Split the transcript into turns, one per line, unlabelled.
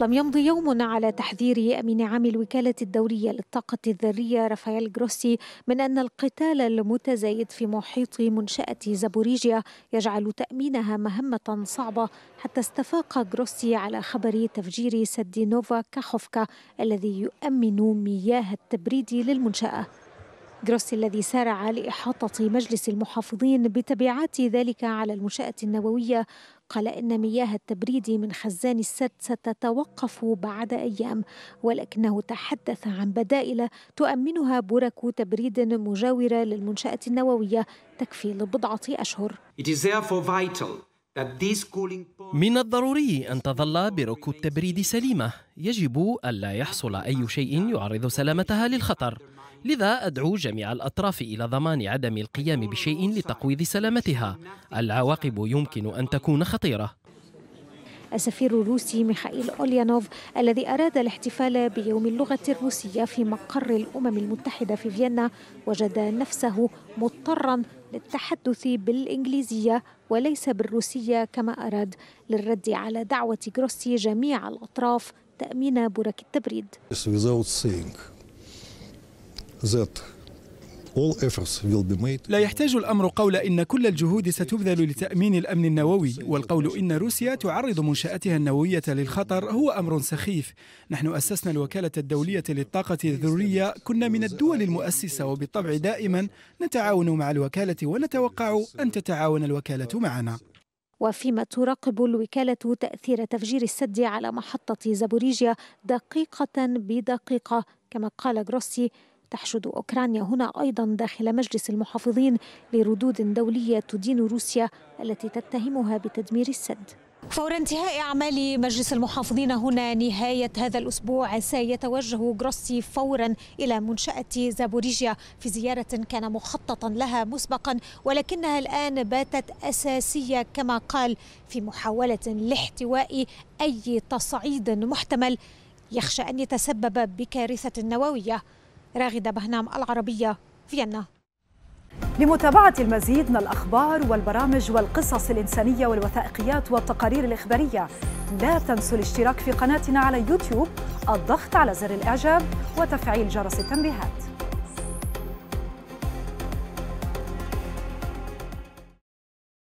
لم يمضي يوم على تحذير أمين عام الوكالة الدولية للطاقة الذرية رافائيل جروسي من أن القتال المتزايد في محيط منشأة زابوريجيا يجعل تأمينها مهمة صعبة حتى استفاق جروسي على خبر تفجير سد نوفا كاخوفكا الذي يؤمن مياه التبريد للمنشأة جروسي الذي سارع لإحاطة مجلس المحافظين بتبعات ذلك على المنشأة النووية قال إن مياه التبريد من خزان السد ستتوقف بعد أيام ولكنه تحدث عن بدائل تؤمنها برك تبريد مجاورة للمنشأة النووية تكفي لبضعة أشهر
من الضروري أن تظل برك التبريد سليمة يجب ألا يحصل أي شيء يعرض سلامتها للخطر لذا أدعو جميع الأطراف إلى ضمان عدم القيام بشيء لتقويض سلامتها العواقب يمكن أن تكون خطيرة
السفير الروسي ميخائيل أوليانوف الذي أراد الاحتفال بيوم اللغة الروسية في مقر الأمم المتحدة في فيينا وجد نفسه مضطرا للتحدث بالإنجليزية وليس بالروسية كما أراد للرد على دعوة جروسي جميع الأطراف تأمين برك التبريد that
لا يحتاج الأمر قول إن كل الجهود ستبذل لتأمين الأمن النووي والقول إن روسيا تعرض منشآتها النووية للخطر هو أمر سخيف نحن أسسنا الوكالة الدولية للطاقة الذرية كنا من الدول المؤسسة وبالطبع دائما نتعاون مع الوكالة ونتوقع أن تتعاون الوكالة معنا
وفيما تراقب الوكالة تأثير تفجير السد على محطة زابوريجيا دقيقة بدقيقة كما قال جروسي تحشد أوكرانيا هنا أيضا داخل مجلس المحافظين لردود دولية تدين روسيا التي تتهمها بتدمير السد فور انتهاء أعمال مجلس المحافظين هنا نهاية هذا الأسبوع سيتوجه جروسي فورا إلى منشأة زابوريجيا في زيارة كان مخططا لها مسبقا ولكنها الآن باتت أساسية كما قال في محاولة لاحتواء أي تصعيد محتمل يخشى أن يتسبب بكارثة نووية راغدة بهنام العربية فيينا لمتابعة المزيد من الأخبار والبرامج والقصص الإنسانية والوثائقيات والتقارير الإخبارية لا تنسوا الاشتراك في قناتنا على يوتيوب الضغط على زر الإعجاب وتفعيل جرس التنبيهات